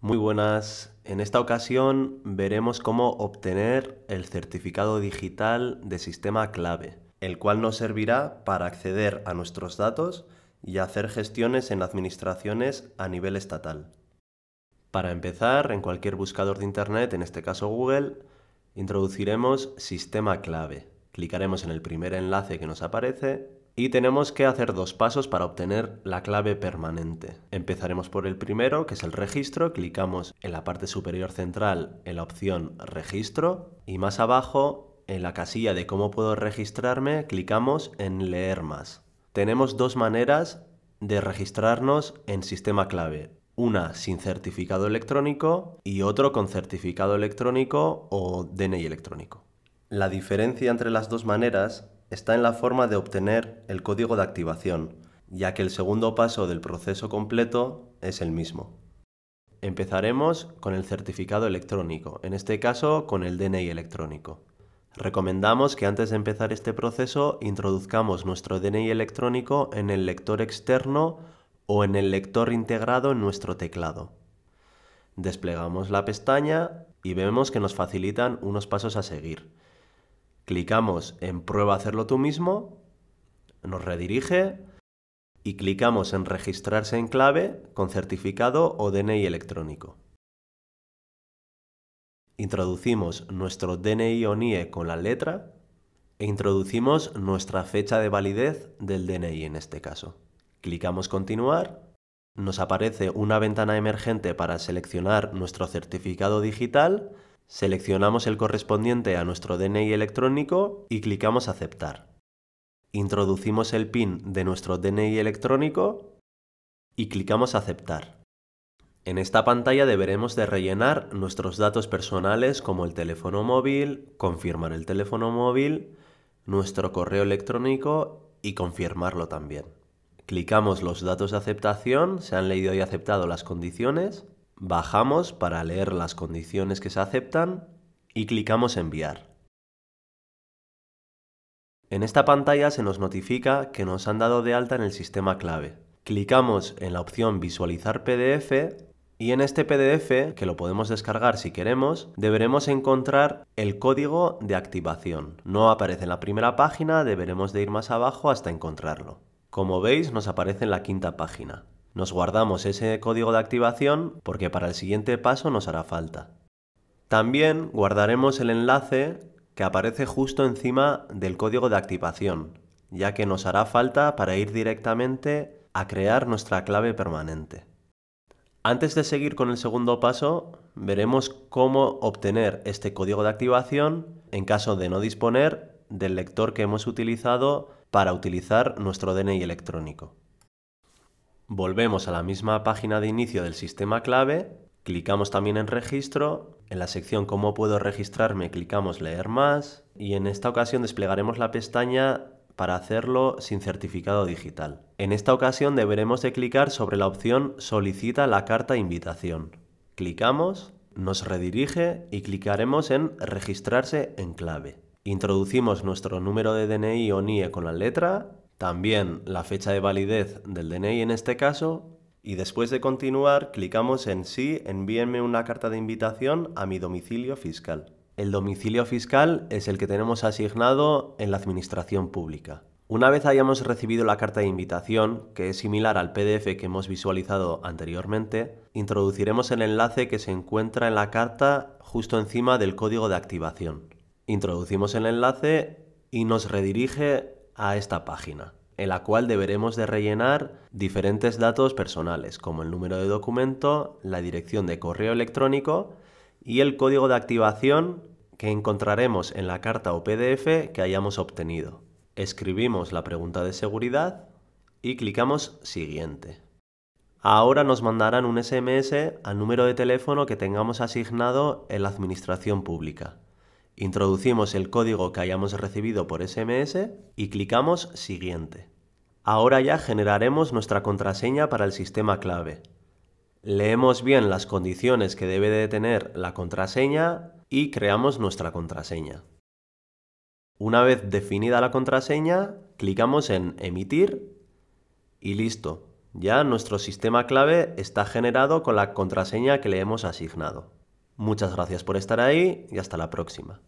Muy buenas, en esta ocasión veremos cómo obtener el certificado digital de sistema clave, el cual nos servirá para acceder a nuestros datos y hacer gestiones en administraciones a nivel estatal. Para empezar, en cualquier buscador de Internet, en este caso Google, introduciremos sistema clave. Clicaremos en el primer enlace que nos aparece y tenemos que hacer dos pasos para obtener la clave permanente. Empezaremos por el primero, que es el registro. Clicamos en la parte superior central en la opción registro y más abajo en la casilla de cómo puedo registrarme clicamos en leer más. Tenemos dos maneras de registrarnos en sistema clave. Una sin certificado electrónico y otro con certificado electrónico o DNI electrónico. La diferencia entre las dos maneras está en la forma de obtener el código de activación, ya que el segundo paso del proceso completo es el mismo. Empezaremos con el certificado electrónico, en este caso con el DNI electrónico. Recomendamos que antes de empezar este proceso introduzcamos nuestro DNI electrónico en el lector externo o en el lector integrado en nuestro teclado. Desplegamos la pestaña y vemos que nos facilitan unos pasos a seguir. Clicamos en prueba hacerlo tú mismo, nos redirige y clicamos en registrarse en clave con certificado o DNI electrónico. Introducimos nuestro DNI o NIE con la letra e introducimos nuestra fecha de validez del DNI en este caso. Clicamos continuar, nos aparece una ventana emergente para seleccionar nuestro certificado digital Seleccionamos el correspondiente a nuestro DNI electrónico y clicamos Aceptar. Introducimos el PIN de nuestro DNI electrónico y clicamos Aceptar. En esta pantalla deberemos de rellenar nuestros datos personales como el teléfono móvil, confirmar el teléfono móvil, nuestro correo electrónico y confirmarlo también. Clicamos los datos de aceptación, se han leído y aceptado las condiciones Bajamos para leer las condiciones que se aceptan y clicamos enviar. En esta pantalla se nos notifica que nos han dado de alta en el sistema clave. Clicamos en la opción visualizar PDF y en este PDF, que lo podemos descargar si queremos, deberemos encontrar el código de activación. No aparece en la primera página, deberemos de ir más abajo hasta encontrarlo. Como veis, nos aparece en la quinta página. Nos guardamos ese código de activación porque para el siguiente paso nos hará falta. También guardaremos el enlace que aparece justo encima del código de activación, ya que nos hará falta para ir directamente a crear nuestra clave permanente. Antes de seguir con el segundo paso, veremos cómo obtener este código de activación en caso de no disponer del lector que hemos utilizado para utilizar nuestro DNI electrónico. Volvemos a la misma página de inicio del sistema clave, clicamos también en registro, en la sección cómo puedo registrarme clicamos leer más y en esta ocasión desplegaremos la pestaña para hacerlo sin certificado digital. En esta ocasión deberemos de clicar sobre la opción Solicita la carta invitación. Clicamos, nos redirige y clicaremos en Registrarse en clave. Introducimos nuestro número de DNI o NIE con la letra también la fecha de validez del DNI en este caso y después de continuar clicamos en sí, envíenme una carta de invitación a mi domicilio fiscal. El domicilio fiscal es el que tenemos asignado en la administración pública. Una vez hayamos recibido la carta de invitación, que es similar al PDF que hemos visualizado anteriormente, introduciremos el enlace que se encuentra en la carta justo encima del código de activación. Introducimos el enlace y nos redirige a esta página, en la cual deberemos de rellenar diferentes datos personales, como el número de documento, la dirección de correo electrónico y el código de activación que encontraremos en la carta o PDF que hayamos obtenido. Escribimos la pregunta de seguridad y clicamos Siguiente. Ahora nos mandarán un SMS al número de teléfono que tengamos asignado en la Administración Pública. Introducimos el código que hayamos recibido por SMS y clicamos Siguiente. Ahora ya generaremos nuestra contraseña para el sistema clave. Leemos bien las condiciones que debe de tener la contraseña y creamos nuestra contraseña. Una vez definida la contraseña, clicamos en Emitir y listo. Ya nuestro sistema clave está generado con la contraseña que le hemos asignado. Muchas gracias por estar ahí y hasta la próxima.